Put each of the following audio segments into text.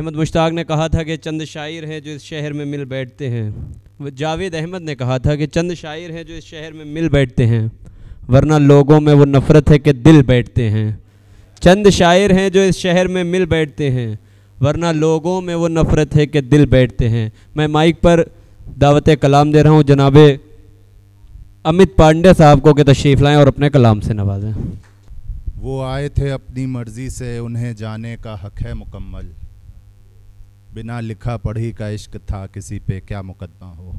अहमद मुश्ताक ने कहा था कि चंद शायर हैं जो इस शहर में मिल बैठते हैं जावेद अहमद ने कहा था कि चंद शायर हैं जो इस शहर में मिल बैठते हैं वरना लोगों में वो नफ़रत है कि दिल बैठते हैं चंद शायर हैं जो इस शहर में मिल बैठते हैं वरना लोगों में वो नफ़रत है कि दिल बैठते हैं मैं माइक पर दावत कलाम दे रहा हूँ जनाब अमित पांडे साहब को के तशरीफ़ लाएँ और अपने कलाम से नवाजें वो आए थे अपनी मर्ज़ी से उन्हें जाने का हक है मुकम्मल बिना लिखा पढ़ी का इश्क था किसी पे क्या मुकदमा हो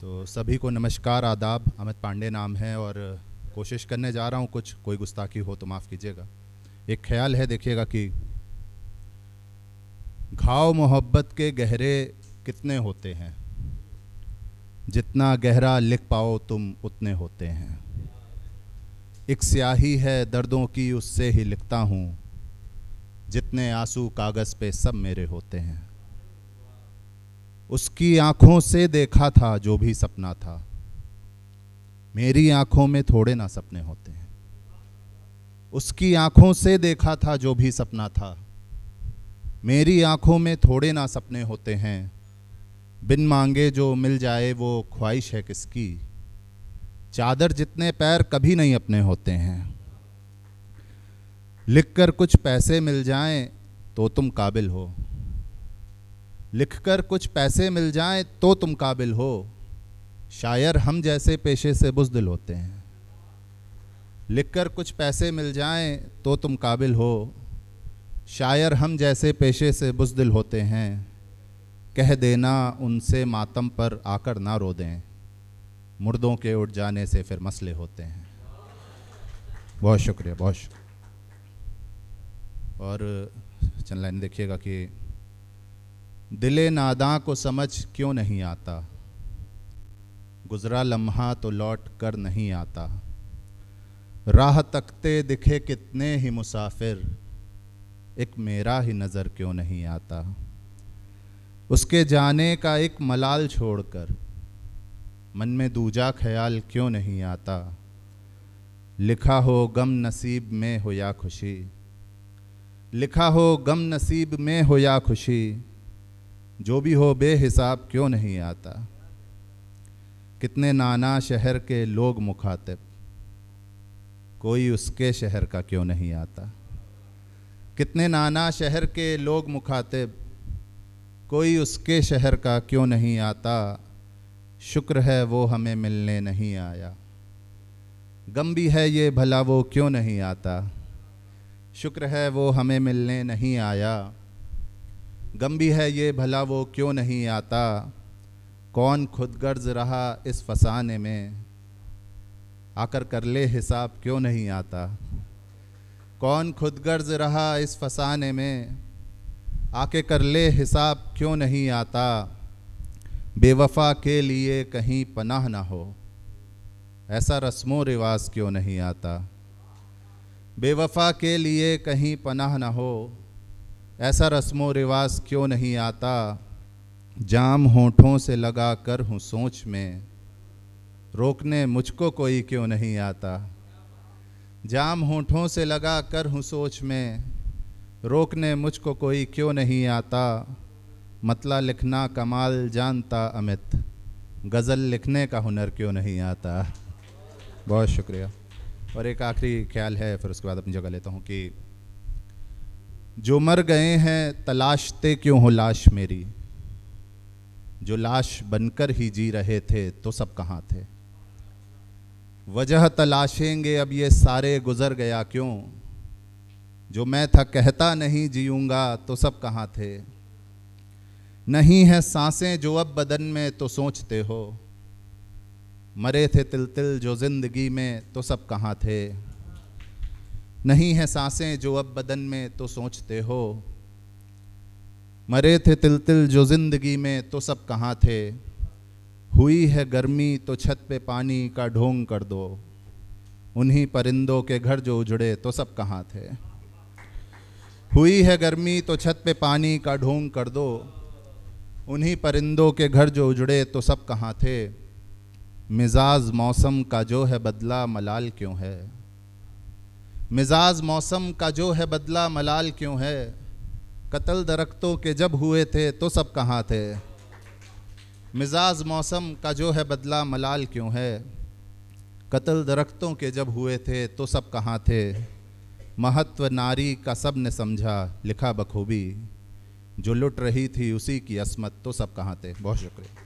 तो सभी को नमस्कार आदाब अमित पांडे नाम है और कोशिश करने जा रहा हूँ कुछ कोई गुस्ताखी हो तो माफ़ कीजिएगा एक ख्याल है देखिएगा कि घाव मोहब्बत के गहरे कितने होते हैं जितना गहरा लिख पाओ तुम उतने होते हैं एक स्याही है दर्दों की उससे ही लिखता हूँ जितने आंसू कागज पे सब मेरे होते हैं उसकी आंखों से देखा था जो भी सपना था मेरी आंखों में थोड़े ना सपने होते हैं उसकी आंखों से देखा था जो भी सपना था मेरी आंखों में थोड़े ना सपने होते हैं बिन मांगे जो मिल जाए वो ख्वाहिश है किसकी चादर जितने पैर कभी नहीं अपने होते हैं लिख कर कुछ पैसे मिल जाएं तो तुम काबिल हो लिख कर कुछ पैसे मिल जाएं तो तुम काबिल हो शायर हम जैसे पेशे से बुजदिल होते हैं लिख कर कुछ पैसे मिल जाएं तो तुम काबिल हो शायर हम जैसे पेशे से बुजदिल होते हैं कह देना उनसे मातम पर आकर ना रो दें मुर्दों के उठ जाने से फिर मसले होते हैं बहुत शुक्रिया बहुत शुक्रिया और चैनल लाइन देखिएगा कि दिले नादा को समझ क्यों नहीं आता गुज़रा लम्हा तो लौट कर नहीं आता राह तकते दिखे कितने ही मुसाफिर एक मेरा ही नज़र क्यों नहीं आता उसके जाने का एक मलाल छोड़कर मन में दूजा ख्याल क्यों नहीं आता लिखा हो गम नसीब में हो या खुशी लिखा हो गम नसीब में हो या खुशी जो भी हो बेहिसाब क्यों नहीं आता कितने नाना शहर के लोग मुखातिब कोई उसके शहर का क्यों नहीं आता कितने नाना शहर के लोग मुखातिब कोई उसके शहर का क्यों नहीं आता शुक्र है वो हमें मिलने नहीं आया गम भी है ये भला वो क्यों नहीं आता शुक्र है वो हमें मिलने नहीं आया गम भी है ये भला वो क्यों नहीं आता कौन खुदगर्ज रहा इस फसाने में आकर कर ले हिसाब क्यों नहीं आता कौन खुदगर्ज रहा इस फसाने में आके कर ले हिसाब क्यों नहीं आता बेवफा के लिए कहीं पनाह ना हो ऐसा रस्मों रिवाज क्यों नहीं आता बेवफा के लिए कहीं पनाह न हो ऐसा रस्मो रिवाज क्यों नहीं आता जाम होठों से लगा कर हूँ सोच में रोकने मुझको कोई क्यों नहीं आता जाम होठों से लगा कर हूँ सोच में रोकने मुझको कोई क्यों नहीं आता मतला लिखना कमाल जानता अमित गज़ल लिखने का हुनर क्यों नहीं आता बहुत शुक्रिया और एक आखिरी ख्याल है फिर उसके बाद अपनी जगह लेता हूँ कि जो मर गए हैं तलाशते क्यों हो लाश मेरी जो लाश बनकर ही जी रहे थे तो सब कहाँ थे वजह तलाशेंगे अब ये सारे गुज़र गया क्यों जो मैं था कहता नहीं जीऊँगा तो सब कहाँ थे नहीं है सांसें जो अब बदन में तो सोचते हो मरे थे तिल तिल जो जिंदगी में तो सब कहाँ थे नहीं है सांसें जो अब बदन में तो सोचते हो मरे थे तिल तिल जो जिंदगी में तो सब कहाँ थे हुई है गर्मी तो छत पे पानी का ढोंग कर दो उन्हीं परिंदों के घर जो उजड़े तो सब कहाँ थे हुई है गर्मी तो छत पे पानी का ढोंग कर दो उन्हीं परिंदों के घर जो उजड़े तो सब कहाँ थे मिजाज मौसम का जो है बदला मलाल क्यों है मिजाज मौसम का जो है बदला मलाल क्यों है कत्ल दरख्तों के जब हुए थे तो सब कहाँ थे मिजाज मौसम का जो है बदला मलाल क्यों है कत्ल दरख्तों के जब हुए थे तो सब कहाँ थे महत्व नारी का सब ने समझा लिखा बखूबी जो लुट रही थी उसी की असमत तो सब कहाँ थे बहुत शुक्रिया